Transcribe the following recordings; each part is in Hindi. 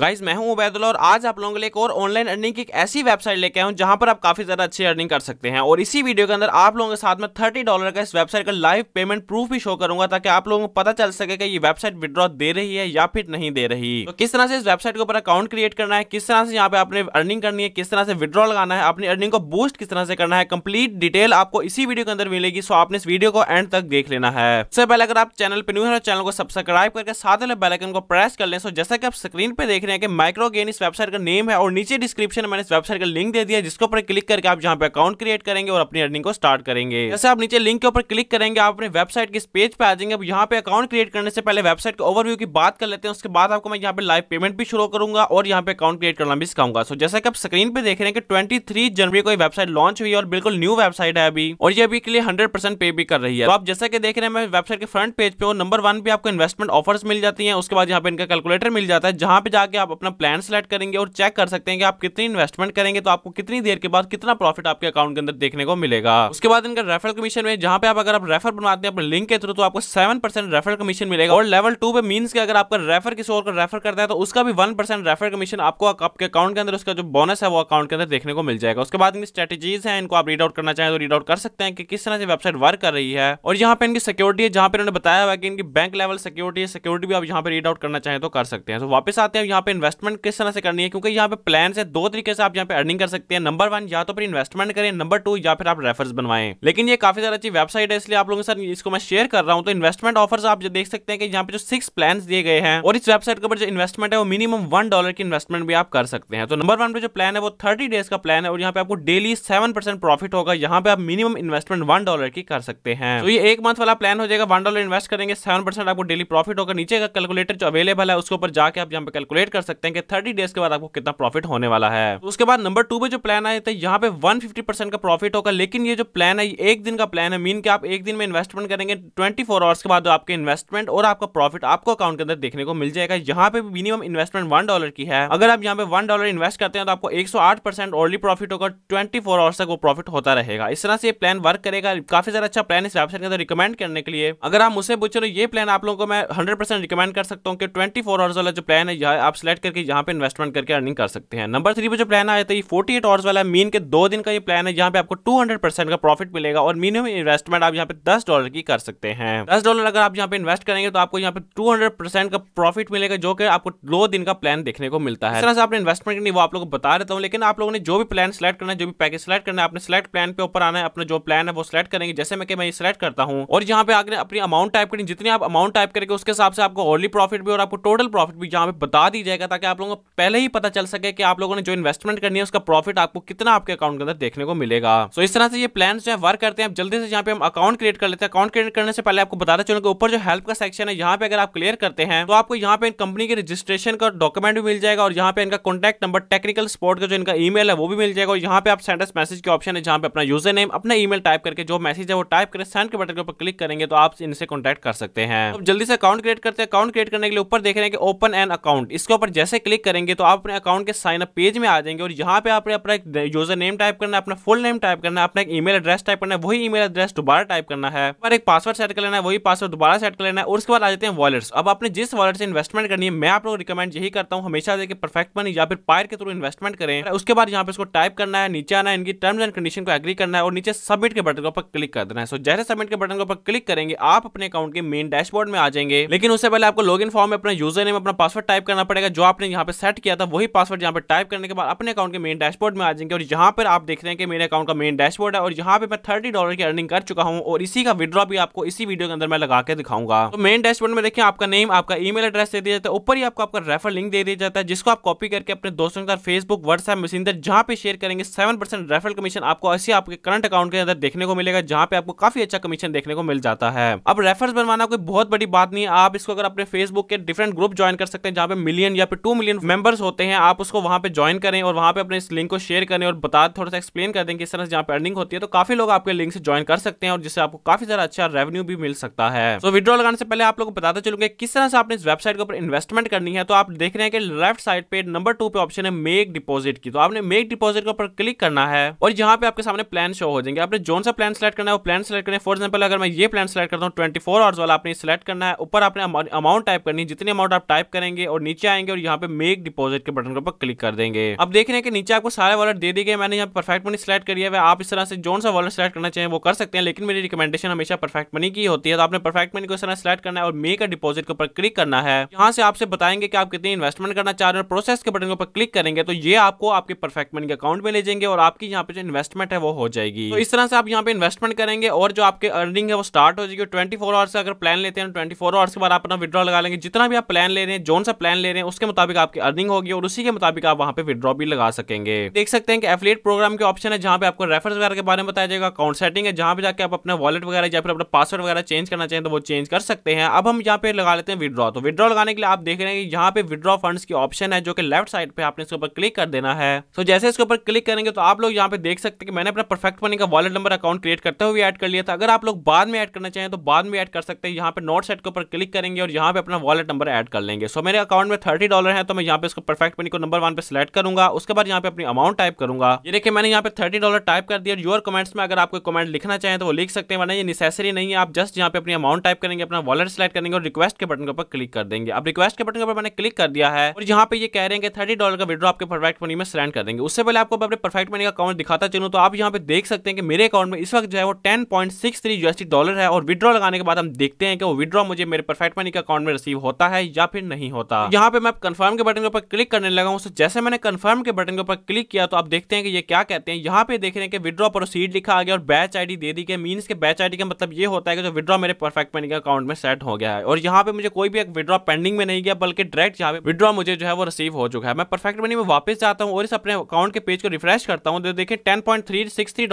गाइज मैं हूं उबैदुल और आज आप लोगों के लिए एक और ऑनलाइन अर्निंग की एक ऐसी वेबसाइट लेके आया हूं जहां पर आप काफी ज्यादा अच्छी अर्निंग कर सकते हैं और इसी वीडियो के अंदर आप लोगों के साथ में थर्टी डॉलर का इस वेबसाइट का लाइव पेमेंट प्रूफ भी शो करूंगा ताकि आप लोगों को पता चल सके कि ये वेबसाइट विद्रॉ दे रही है या फिर नहीं दे रही तो किस तरह से इस वेबसाइट के ऊपर अकाउंट क्रिएट करना है किस तरह से यहाँ पे आपने अर्निंग करनी है किस तरह से विड्रॉ लगाना है अपनी अर्निंग को बूस्ट किस तरह से करना है कंप्लीट डिटेल आपको इसी वीडियो के अंदर मिलेगी सो आपने इस वीडियो को एंड तक देख लेना है सबसे पहले अगर आप चैनल पर न्यू है चैनल को सब्सक्राइब करके साथ बेलकन को प्रेस कर ले जैसा कि आप स्क्रीन पर देख रहे हैं कि माइक्रो गेन इस वेबसाइट का नेम है और नीचे डिस्क्रिप्शन में मैंने इस वेबसाइट का लिंक दे दिया जिसके ऊपर क्लिक करके आप जहाँ पे अकाउंट क्रिएट करेंगे और अपनी अर्निंग को स्टार्ट करेंगे जैसे आप नीचे लिंक के ऊपर क्लिक करेंगे आप अपने वेबसाइट के पेज पे आ जाएंगे अब यहाँ पे अकाउंट क्रिएट करने से पहले वेबसाइट के ओवरव्यू की बात कर लेते हैं उसके बाद आपको मैं यहाँ पे लाइव पेमेंट भी शुरू करूंगा और यहाँ पे अकाउंट क्रिएट करना भी सिखाऊंगा सो जैसा कि आप स्क्रीन पे देख रहे हैं कि ट्वेंटी जनवरी को वेबसाइट लॉन्च हुई और बिल्कुल न्यू वेबसाइट है अभी और ये अभी के लिए हंड्रेड पे भी कर रही है तो आप जैसा कि देख रहे हैं मैं वेबसाइट के फ्रंट पेज पे नंबर वन पे आपको इन्वेस्टमेंट ऑफर्स मिल जाती है उसके बाद यहाँ पे इनका कैलकुलेटर मिल जाता है जहां पे जाकर जाके आप अपना प्लान सेलेक्ट करेंगे और चेक कर सकते हैं कि आप कितनी इन्वेस्टमेंट करेंगे तो आपको कितनी देर के बाद कितना प्रॉफिट आपके अकाउंट के अंदर देखने को मिलेगा उसके बाद इनका रेफरल कमीशन में जहां पे आप अगर आप रेफर बनवाते हैं अपने लिंक के थ्रू तो आपको सेवन परसेंट रेफर कमीशन मिलेगा और लेवल टू पे मीन के अगर आपका रेफर किसी और को रेफर करता है तो उसका भी वन परसेंट रेफर कमीशन आपको आपके अकाउंट के अंदर उसका जो बोनस है वो अकाउंट के अंदर देखने को मिल जाएगा उसके बाद इनकी स्ट्रेटेजीज है इनको आप रीड आउट करना चाहें तो रीड आउट कर सकते हैं कि किस तरह से वेबसाइट वर्क कर रही है और यहाँ पे इनकी सिक्योरिटी है जहां पर इन्होंने बताया हुआ कि इनकी बैंक लेवल सिक्योरिटी है सिक्योरिटी भी आप यहाँ पर रीड आउट करना चाहें तो कर सकते हैं तो वापस आते हैं यहाँ यहाँ पे इन्वेस्टमेंट किस तरह से करनी है क्योंकि यहाँ पे प्लान से दो तरीके से आप यहाँ पे अर्निंग कर सकते हैं नंबर वन या तो फिर इन्वेस्टमेंट करें नंबर टू या फिर आप रेफर्स बनवाएं लेकिन ये काफी ज्यादा अच्छी वेबसाइट है इसलिए आप लोगों के साथ इसको मैं शेयर कर रहा हूँ तो इन्वेस्टमेंट ऑफर्स आप देख सकते हैं कि यहाँ पे जो सिक्स प्लान दिए गए हैं और इस वेबसाइट के ऊपर जो इन्वेस्टमेंट है वो मिनिमम वन डॉलर की इन्वेस्टमेंट भी आप कर सकते हैं तो नंबर वन पे जो प्लान है वो थर्टी डेज का प्लान है और यहाँ पे आपको डेली सेवन परसेंट प्रॉफिट होगा यहाँ पे आप मिनिमम इन्वेस्टमेंट वन डॉलर की कर सकते हैं तो ये एक मंथ वाला प्लान हो जाएगा वन डॉलर इन्वेस्ट करेंगे सेवन परसेंट आपको डेली प्रॉफिट होगा नीचे का कैलकुलेटर जो अवेलेबल है उसके ऊपर जाकर आप यहाँ पे कैलकुलेट कैलकुलेट कर सकते हैं कि थर्टी डेज के बाद आपको कितना प्रॉफिट होने वाला है तो उसके बाद नंबर टू पे जो प्लान आए थे यहाँ पे वन फिफ्टी परसेंट का प्रॉफिट होगा लेकिन ये जो प्लान है एक दिन का प्लान है मीन कि आप एक दिन में इन्वेस्टमेंट करेंगे ट्वेंटी फोर आवर्स के बाद आपके इन्वेस्टमेंट और आपका प्रॉफिट आपको अकाउंट के अंदर देखने को मिल जाएगा यहाँ पे मिनिमम इन्वेस्टमेंट वन डॉलर की है अगर आप यहाँ पे वन डॉलर इन्वेस्ट करते हैं तो आपको एक सौ आठ परसेंट ओनली प्रॉफिट होगा ट्वेंटी फोर आवर्स तक वो प्रॉफिट होता रहेगा इस तरह से प्लान वर्क करेगा काफी ज्यादा अच्छा प्लान इस वेबसाइट के अंदर रिकमेंड करने के लिए अगर आप मुझसे पूछ रहे ये प्लान आप लोगों को मैं हंड्रेड परसेंट रिकमेंड कर सकता हूँ कि ट्वेंटी फोर आवर्स वाला जो प्लान है आप सेलेक्ट करके यहाँ पे इन्वेस्टमेंट करके अर्निंग कर सकते हैं नंबर थ्री पे जो प्लान आया था ये फोर्टी एट आवर्स वाला मीन के दो दिन का ये प्लान है यहाँ पे आपको टू हंड्रेड परसेंट का प्रॉफिट मिलेगा और मिनिमम इन्वेस्टमेंट आप यहाँ पे दस डॉलर की कर सकते हैं दस डॉलर अगर आप यहाँ पे इन्वेस्ट करेंगे तो आपको यहाँ पे टू हंड्रेड परसेंट का प्रॉफिट मिलेगा जो कि आपको दो दिन का प्लान देखने को मिलता है इस तरह से आपने इन्वेस्टमेंट करनी वो आप लोग को बता देता हूँ लेकिन आप लोगों ने जो भी प्लान सेलेक्ट करना है जो भी पैकेज सेलेक्ट करना है अपने सेलेक्ट प्लान पे ऊपर आना है अपना जो प्लान है वो सेलेक्ट करेंगे जैसे मैं मैं सिलेक्ट करता हूँ और यहाँ पे आगे अपनी अमाउंट टाइप करनी जितनी आप अमाउंट टाइप करेंगे उसके हिसाब से आपको ओनली प्रॉफिट भी और आपको टोटल प्रॉफिट भी यहाँ पे बता दी जाएगा ताकि आप लोगों को पहले ही पता चल सके कि आप लोगों ने जो इन्वेस्टमेंट करनी है उसका प्रॉफिट आपको कितना आपके अकाउंट के अंदर देखने को मिलेगा सो इस तरह से ये प्लान जो है वर्क करते हैं जल्दी से यहाँ पे हम अकाउंट क्रिएट कर लेते हैं अकाउंट क्रिएट करने से पहले आपको बताते चलो कि ऊपर जो हेल्प का सेक्शन है यहाँ पे अगर आप क्लियर करते हैं तो आपको यहाँ पे कंपनी के रजिस्ट्रेशन का डॉक्यूमेंट भी मिल जाएगा और यहाँ पे इनका कॉन्टैक्ट नंबर टेक्निकल सपोर्ट का जो इनका ईमेल है वो भी मिल जाएगा और यहाँ पे आप सेंडेस मैसेज के ऑप्शन है जहाँ पे अपना यूजर नेम अपना ई टाइप करके जो मैसेज है वो टाइप करें सेंड के बटन के ऊपर क्लिक करेंगे तो आप इनसे कॉन्टैक्ट कर सकते हैं जल्दी से अकाउंट क्रिएट करते हैं अकाउंट क्रिएट करने के लिए ऊपर देख रहे हैं कि ओपन एन अकाउंट इसको ऊपर जैसे क्लिक करेंगे तो आप अपने अकाउंट के साइन अप पेज में आ जाएंगे और यहाँ पे आपने अपना एक यूजर नेम टाइप करना है अपना फुल नेम टाइप करना है अपना एक ईमेल एड्रेस टाइप करना है वही ईमेल एड्रेस दोबारा टाइप करना है और एक पासवर्ड सेट कर लेना है वही पासवर्ड दोबारा सेट कर लेना है और उसके बाद आ जाते हैं वॉलेट्स अब आपने जिस वॉलेट से इन्वेस्टमेंट करनी है मैं आप लोग रिकमेंड यही करता हूँ हमेशा देखिए परफेक्ट मनी या फिर पायर के थ्रू इन्वेस्टमेंट करें उसके बाद यहाँ पे उसको टाइप करना है नीचे आना है इनकी टर्म्स एंड कंडीशन को एग्री करना है और नीचे सबमिट के बटन के ऊपर क्लिक कर देना है सो जैसे सबमिट के बटन के ऊपर क्लिक करेंगे आप अपने अकाउंट के मेन डैशबोर्ड में आ जाएंगे लेकिन उससे पहले आपको लॉग इन फॉर्म में अपना यूजर नेम अपना पासवर्ड टाइप करना पड़ेगा जाएगा जो आपने यहाँ पे सेट किया था वही पासवर्ड यहाँ पे टाइप करने के बाद अपने अकाउंट के मेन डैशबोर्ड में आ जाएंगे और यहाँ पर आप देख रहे हैं कि मेरे अकाउंट का मेन डैशबोर्ड है और यहाँ पे मैं थर्टी डॉलर की अर्निंग कर चुका हूँ और इसी का विड्रॉ भी आपको इसी वीडियो के अंदर मैं लगा के दिखाऊंगा तो मेन डैशबोर्ड में देखें आपका नेम आपका ई एड्रेस दे दिया जाता है ऊपर ही आपको आपका रेफर लिंक दे दिया जाता है जिसको आप कॉपी करके अपने दोस्तों के साथ फेसबुक व्हाट्सएप मैसेंजर जहाँ पे शेयर करेंगे सेवन परसेंट रेफर कमीशन आपको ऐसे आपके करंट अकाउंट के अंदर देखने को मिलेगा जहाँ पे आपको काफी अच्छा कमीशन देखने को मिल जाता है अब रेफर बनवाना कोई बहुत बड़ी बात नहीं है आप इसको अगर अपने फेसबुक के डिफरेंट ग्रुप ज्वाइन कर सकते हैं जहाँ पे मिलियन या फिर टू मिलियन मेंबर्स होते हैं आप उसको वहां पे ज्वाइन करें और वहां पे अपने इस लिंक को शेयर करें और बता थोड़ा सा एक्सप्लेन कर दें कि इस तरह से जहाँ पे अर्निंग होती है तो काफी लोग आपके लिंक से ज्वाइन कर सकते हैं और जिससे आपको काफी ज्यादा अच्छा रेवेन्यू भी मिल सकता है तो विड्रॉ लगाने से पहले आप लोग बताते चलूंगे किस तरह से आपने इस वेबसाइट के ऊपर इन्वेस्टमेंट करनी है तो आप देख रहे हैं कि लेफ्ट साइड पे नंबर टू पे ऑप्शन है मेक डिपॉजिट की तो आपने मेक डिपॉजिट के ऊपर क्लिक करना है और यहाँ पे आपके सामने प्लान शो हो जाएंगे आपने जोन सा प्लान सेलेक्ट करना है वो प्लान सेलेक्ट करना है फॉर एग्जाम्पल अगर मैं ये प्लान सेलेक्ट करता हूँ ट्वेंटी फोर आवर्स वाला आपने सेलेक्ट करना है ऊपर आपने अमाउंट टाइप करनी है जितनी अमाउंट आप टाइप करेंगे और नीचे आएंगे और यहाँ पे मेक डिपोजिट के बटन के ऊपर क्लिक कर देंगे अब देख रहे हैं कि नीचे आपको सारे वॉलेट दे दिए गए मैंने यहाँ परफेक्ट मनी सिलेक्ट करी है आप इस तरह से जो सा वॉलेट सिलेक्ट करना चाहिए वो कर सकते हैं लेकिन मेरी रिकमेंडेशन हमेशा परफेक्ट मनी की होती है तो आपने परफेक्ट मनी को इस तरह सेलेक्ट करना है और मेक डिपोजिट के ऊपर क्लिक करना है यहाँ से आपसे बताएंगे कि आप कितनी इन्वेस्टमेंट करना चाह रहे हो प्रोसेस के बटन के ऊपर क्लिक करेंगे तो ये आपको आपके परफेक्ट मनी के अकाउंट में ले जाएंगे और आपकी यहाँ पे जो इन्वेस्टमेंट है वो हो जाएगी तो इस तरह से आप यहाँ पे इन्वेस्टमेंट करेंगे और जो आपके अर्निंग है वो स्टार्ट हो जाएगी ट्वेंटी फोर आवर्स अगर प्लान लेते हैं ट्वेंटी फोर आवर्स के बाद आप अपना विद्रॉ लगा लेंगे जितना भी आप प्लान ले रहे हैं जोन सा प्लान ले रहे हैं उसके मुताबिक आपकी अर्निंग होगी और उसी के मुताबिक आप वहाँ पे विद्रॉ भी लगा सकेंगे देख सकते हैं कि एफिलेट प्रोग्राम के ऑप्शन है जहाँ पे आपको रेफर वगैरह के बारे में बताया जाएगा अकाउंट सेटिंग है जहाँ पे जाकर आप अपने वॉलेट वगैरह या फिर अपना पासवर्ड वगैरह चेंज करना चाहिए तो वो चेंज कर सकते हैं अब हम यहाँ पे लगा लेते हैं विद्रॉ तो विद्रॉ लगाने के लिए आप देख रहे हैं कि यहाँ पे विद्रॉ फंड की ऑप्शन है जो कि लेफ्ट साइड पे आपने इसके ऊपर क्लिक कर देना है तो जैसे इसके ऊपर क्लिक करेंगे तो आप लोग यहाँ पे देख सकते हैं कि मैंने अपना परफेक्ट मनी का वॉलेट नंबर अकाउंट क्रिएट करते हुए ऐड कर लिया था अगर आप लोग बाद में ऐड करना चाहें तो बाद में ऐड कर सकते हैं यहाँ पे नोट सेट के ऊपर क्लिक करेंगे और यहाँ पे अपना वॉलेट नंबर ऐड कर लेंगे सो मेरे अकाउंट में थर्ड थर्टी डॉलर है तो मैं यहाँ पे इसको परफेक्ट मनी को नंबर वन पे सिलेक्ट करूंगा उसके बाद यहाँ पे अपनी अमाउंट टाइप करूंगा ये देखिए मैंने यहाँ पे थर्टी डॉलर टाइप कर दिया योर कमेंट्स में अगर आपको कमेंट लिखना चाहें तो वो लिख सकते हैं वरना ये नेसेसरी नहीं है आप जस्ट यहाँ पे अपनी अमाउंट टाइप करेंगे अपना वॉलेट सिलेक्ट करेंगे और रिक्वेस्ट के बटन के ऊपर क्लिक कर देंगे अब रिक्वेस्ट के बटन के ऊपर मैंने क्लिक कर दिया है और यहाँ पे ये कह रहे हैं थर्टी डॉलर का विड्रॉ आपके परफेक्ट मनी में सिलेंड कर देंगे उससे पहले आपको अपने परफेक्ट मनी का अकाउंट दिखाता चलूँ तो आप यहाँ पे देख सकते हैं कि मेरे अकाउंट में इस वक्त जो है वो ten point six three USDT dollar है और विड्रॉ लगाने के बाद हम देखते हैं कि वो विड्रॉ मुझे मेरे परफेक्ट मनी के अकाउंट में रिसीव होता है या फिर नहीं होता यहाँ पे मैं कंफर्म के बटन के ऊपर क्लिक करने लगा हूँ जैसे मैंने कन्फर्म के बटन के ऊपर क्लिक किया तो आप देखते हैं कि ये क्या कहते हैं यहाँ पे देख रहे हैं कि विद्रॉ प्रोसीड लिखा आ गया और बैच आईडी दे दी गई मीनस के बैच आईडी का मतलब ये होता है कि जो विद्रॉ मेरे परफेक्ट मनी के अकाउंट में सेट हो गया है और यहाँ पे मुझे कोई भी एक विद्रॉ पेंडिंग में नहीं गया बल्कि डायरेक्ट यहाँ पे विद्रॉ मुझे जो है वो रिसीव हो चुका है मैं परफेक्ट मनी में वापस जाता हूँ और इस अपने अकाउंट के पेज को रिफ्रेश करता हूँ तो देखिए टेन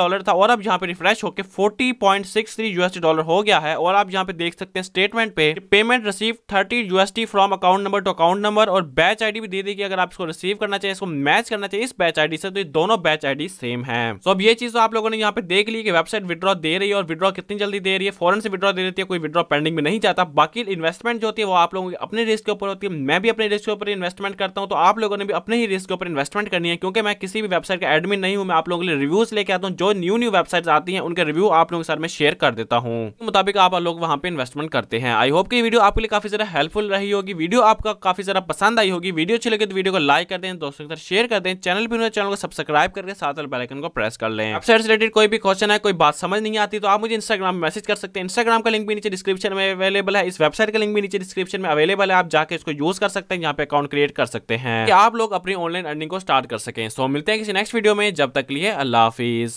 डॉलर था और अब यहाँ पे रिफ्रेश होकर फोर्टी यूएसडी डॉलर हो गया है और आप यहाँ पे देख सकते हैं स्टेटमेंट पे payment receive thirty USDT from account number to account number number और बैच आईडी भी दे देगी अगर आप इसको रिसीव करना चाहिए इसको मैच करना चाहिए इस बैच आईडी से तो ये दोनों बैच आईडी सेम है सो अब ये चीज तो आप लोगों ने यहाँ पे देख ली कि वेबसाइट विड्रॉ दे रही है और विड्रॉ कितनी जल्दी दे रही है फॉरन से विड्रॉ दे देती है कोई विड्रॉ पेंडिंग में नहीं जाता बाकी इन्वेस्टमेंट जो होती है वो आप लोगों की अपने रिस्क के ऊपर होती है मैं भी अपने रिस्क के ऊपर इन्वेस्टमेंट करता हूँ तो आप लोगों ने भी अपने ही रिस्क के ऊपर इन्वेस्टमेंट करनी है क्योंकि मैं किसी भी वेबसाइट का एडमिन नहीं हूँ मैं आप लोगों के लिए रिव्यूज लेके आता हूँ जो न्यू न्यू वेबसाइट आती है उनके रिव्यू आप लोगों के साथ में शेयर कर देता हूँ मुताबिक आप लोग वहाँ पे इन्वेस्टमेंट करते हैं आई होप की वीडियो आपके लिए काफी ज्यादा हेल्पफुल रही होगी वीडियो आपका काफी ज्यादा पसंद आई होगी वीडियो अच्छी लगे तो वीडियो को लाइक कर दें दोस्तों के साथ शेयर कर दें चैनल भी चैनल को सब्सक्राइब करके साथ वाले बेलाइकन को प्रेस कर लें से रिलेटेड कोई भी क्वेश्चन है कोई बात समझ नहीं आती तो आप मुझे इंस्टाग्राम मैसेज कर सकते हैं इंस्टाग्राम का लिंक भी नीचे डिस्क्रिप्शन में अवेलेबल है इस वेबसाइट का लिंक भी नीचे डिस्क्रिप्शन में अवेलेबल है आप जाकर इसको यूज कर सकते हैं यहाँ पे अकाउंट क्रिएट कर सकते हैं कि आप लोग अपनी ऑनलाइन अर्निंग को स्टार्ट कर सकें सो मिलते हैं किसी नेक्स्ट वीडियो में जब तक लिए अल्लाह हाफिज